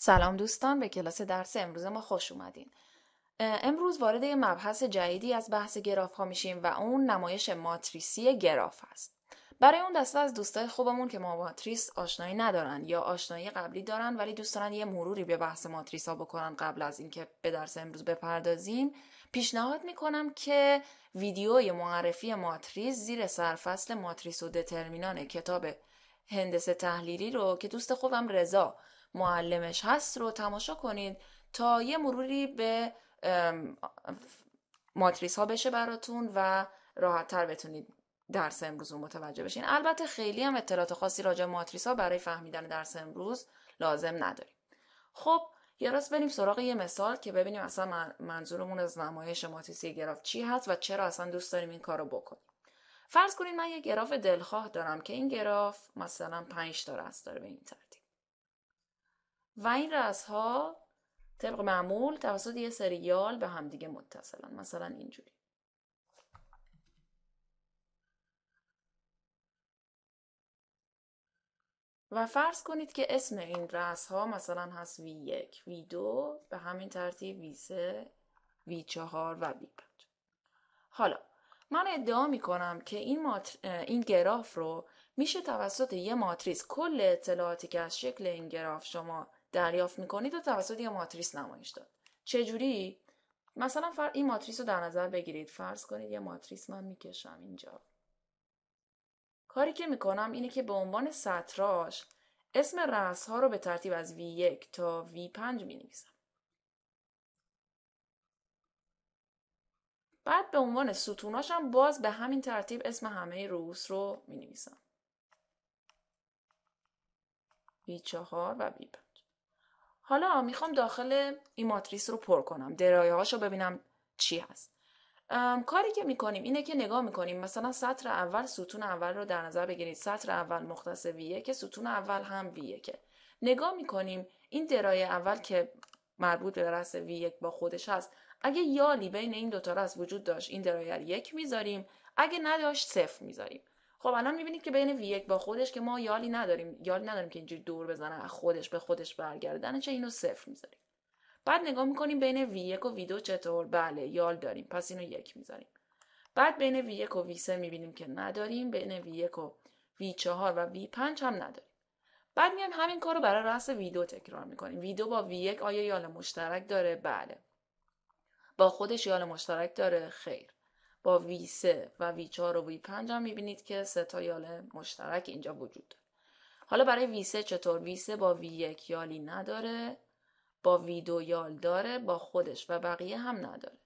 سلام دوستان به کلاس درس امروز ما خوش اومدین. امروز وارد یه مبحث جدیدی از بحث گراف ها میشیم و اون نمایش ماتریسی گراف است. برای اون دسته از دوستای خوبمون که ما ماتریس آشنایی ندارن یا آشنایی قبلی دارن ولی دوست دارن یه مروری به بحث ماتریس ها بکنن قبل از اینکه به درس امروز بپردازیم پیشنهاد میکنم که ویدیوی معرفی ماتریس زیر سرفصل ماتریس و دترمینان کتاب هندسه تحلیلی رو که دوست خوبم رضا معلمش هست رو تماشا کنید تا یه مروری به ماتریس ها بشه براتون و راحت تر بتونید درس امروز رو متوجه بشین البته خیلی هم اطلاعات خاصی راجع ماتریس ها برای فهمیدن درس امروز لازم نداریم خب یه راست بریم سراغ یه مثال که ببینیم اصلا منظورمون از نمایش ماتریسی گراف چی هست و چرا اصلا دوست داریم این کار بکنیم فرض کنید من یه گراف دلخواه دارم که این گراف مثلا 5 تا راس داره به و این ها طبق معمول توسط یه سریال به همدیگه متصلن مثلا اینجوری و فرض کنید که اسم این رس ها مثلا هست V1, V2 به همین ترتیب V3, V4 و V5 حالا من ادعا می کنم که این, این گراف رو میشه توسط یه ماتریس کل اطلاعاتی که از شکل این گراف شما دریافت میکنید و توسط یه ماتریس نمایش داد چجوری مثلا فر... این ماتریس رو در نظر بگیرید فرض کنید یه ماتریس من میکشم اینجا کاری که میکنم اینه که به عنوان سطراش اسم رس ها رو به ترتیب از V1 تا V5 می نویسم. بعد به عنوان ستوناش هم باز به همین ترتیب اسم همه روس رو می نویسم. V4 و V5. حالا میخوام داخل این ماتریس رو پر کنم درایه رو ببینم چی هست کاری که میکنیم اینه که نگاه میکنیم مثلا سطر اول ستون اول رو در نظر بگیرید سطر اول مختص ویه که ستون اول هم V که نگاه میکنیم این درایه اول که مربوط به V وی با خودش هست اگه یالی بین این دوتا از وجود داشت این درایه یک میذاریم اگه نداشت صفر میذاریم خب الان میبینید که بین وی با خودش که ما یالی نداریم یالی نداریم که اینجوری دور بزنه از خودش به خودش برگردن چه اینو صفر میذاریم بعد نگاه میکنیم بین وی و وی دو چطور بله یال داریم پس اینو یک میذاریم بعد بین وی و وی سه میبینیم که نداریم بین وی و وی چهار و وی پنج هم نداریم بعد میایم همین کار رو برای رأس ویدو تکرار میکنیم وی با وی یک آیا یال مشترک داره بله با خودش یال مشترک داره خیر با V3 و V4 و V5 هم میبینید که سه تا یال مشترک اینجا وجود داره حالا برای V3 چطور V3 با V1 یالی نداره با V2 یال داره با خودش و بقیه هم نداره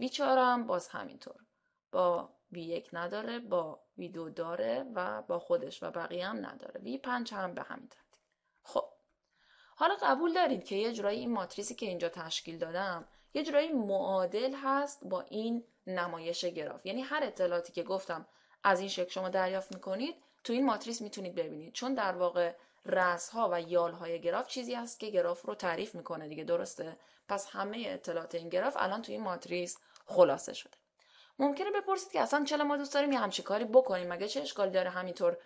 V4 هم باز همینطور با V1 نداره با V2 داره و با خودش و بقیه هم نداره V5 هم به همین ترتیب خب حالا قبول دارید که یه جورایی این ماتریسی که اینجا تشکیل دادم یه جورایی معادل هست با این نمایش گراف یعنی هر اطلاعاتی که گفتم از این شکل شما دریافت میکنید تو این ماتریس میتونید ببینید چون در واقع رس ها و یال های گراف چیزی هست که گراف رو تعریف میکنه دیگه درسته پس همه اطلاعات این گراف الان تو این ماتریس خلاصه شده ممکنه بپرسید که اصلا چرا ما دوست داریم یه همچی کاری بکنیم مگه چه اشکالی داره همینطور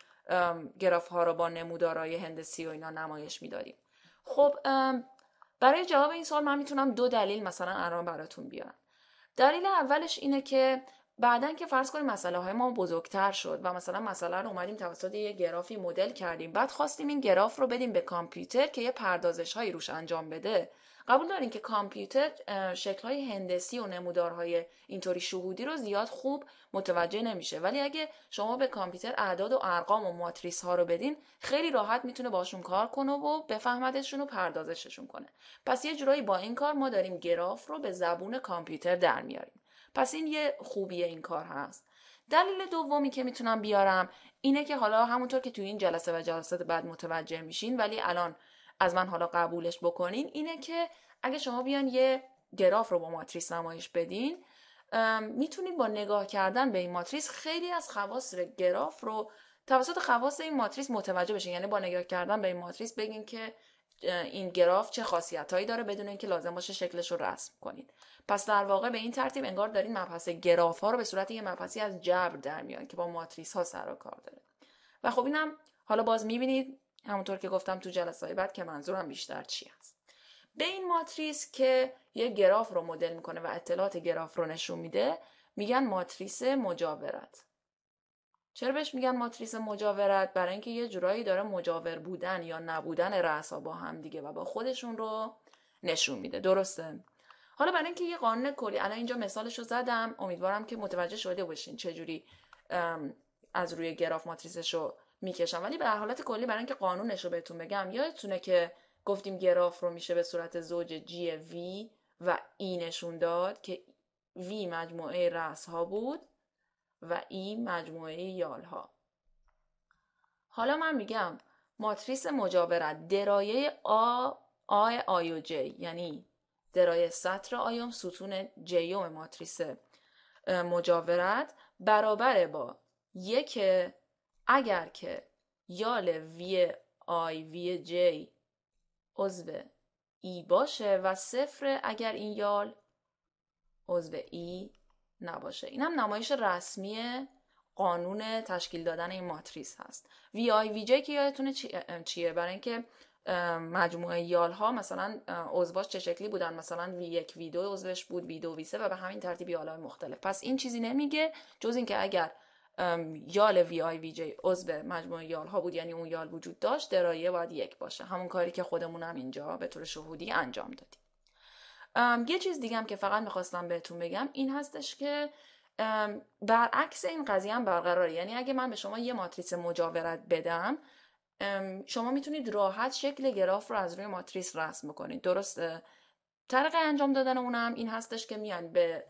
گراف ها رو با نمودارهای هندسی و اینا نمایش میدادیم خب برای جواب این سوال من میتونم دو دلیل مثلا الان براتون بیارم دلیل اولش اینه که بعدا که فرض کنیم مسئله های ما بزرگتر شد و مثلا مسئله رو اومدیم توسط یه گرافی مدل کردیم بعد خواستیم این گراف رو بدیم به کامپیوتر که یه پردازش هایی روش انجام بده قبول دارین که کامپیوتر شکلهای هندسی و نمودارهای اینطوری شهودی رو زیاد خوب متوجه نمیشه ولی اگه شما به کامپیوتر اعداد و ارقام و ماتریس ها رو بدین خیلی راحت میتونه باشون کار کنه و بفهمدشون و پردازششون کنه پس یه جورایی با این کار ما داریم گراف رو به زبون کامپیوتر در میاریم پس این یه خوبی این کار هست دلیل دومی که میتونم بیارم اینه که حالا همونطور که تو این جلسه و جلسات بعد متوجه میشین ولی الان از من حالا قبولش بکنین اینه که اگه شما بیان یه گراف رو با ماتریس نمایش بدین میتونید با نگاه کردن به این ماتریس خیلی از خواص گراف رو توسط خواص این ماتریس متوجه بشین یعنی با نگاه کردن به این ماتریس بگین که این گراف چه خاصیتهایی داره بدون اینکه لازم باشه شکلش رو رسم کنید پس در واقع به این ترتیب انگار دارین مبحث گراف ها رو به صورت یه مبحثی از جبر در میان که با ماتریس ها سر و کار داره و خب اینم حالا باز میبینید همونطور که گفتم تو جلسه های بعد که منظورم بیشتر چی هست به این ماتریس که یه گراف رو مدل میکنه و اطلاعات گراف رو نشون میده میگن ماتریس مجاورت چرا بهش میگن ماتریس مجاورت برای اینکه یه جورایی داره مجاور بودن یا نبودن رأسا با هم دیگه و با خودشون رو نشون میده درسته حالا برای اینکه یه قانون کلی الان اینجا مثالش رو زدم امیدوارم که متوجه شده باشین جوری از روی گراف ماتریسش میکشم ولی به حالت کلی برای اینکه قانونش رو بهتون بگم یادتونه که گفتیم گراف رو میشه به صورت زوج جی وی و ای e نشون داد که وی مجموعه رأس ها بود و ای e مجموعه یال ها حالا من میگم ماتریس مجاورت درایه آ آ آی و جی یعنی درایه سطر آیوم ستون جیوم ماتریس مجاورت برابر با یک اگر که یال وی آی وی جی عضو ای e باشه و صفر اگر این یال عضو ای e نباشه این هم نمایش رسمی قانون تشکیل دادن این ماتریس هست وی آی وی جی که یادتونه چیه برای اینکه مجموعه یال ها مثلا عضواش چه شکلی بودن مثلا وی یک وی دو عضوش بود وی دو وی سه و به همین ترتیب یال های مختلف پس این چیزی نمیگه جز اینکه اگر یال وی آی وی جی عضو مجموعه یال ها بود یعنی اون یال وجود داشت درایه باید یک باشه همون کاری که خودمون هم اینجا به طور شهودی انجام دادیم یه چیز دیگه که فقط میخواستم بهتون بگم این هستش که برعکس این قضیه هم برقراره یعنی اگه من به شما یه ماتریس مجاورت بدم شما میتونید راحت شکل گراف رو از روی ماتریس رسم بکنید درسته طرق انجام دادن اونم این هستش که میان به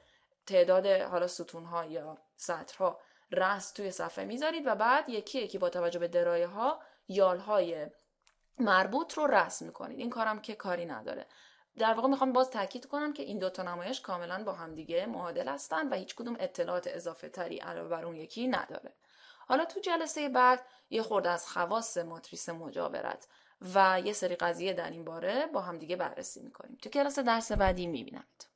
تعداد حالا ها یا سطرها رس توی صفحه میذارید و بعد یکی یکی با توجه به درایه ها یال های مربوط رو رسم میکنید این کارم که کاری نداره در واقع میخوام باز تاکید کنم که این دوتا نمایش کاملا با همدیگه معادل هستن و هیچ کدوم اطلاعات اضافه تری علاوه بر اون یکی نداره حالا تو جلسه بعد یه خورده از خواص ماتریس مجاورت و یه سری قضیه در این باره با همدیگه بررسی میکنیم تو کلاس درس بعدی میبینمتون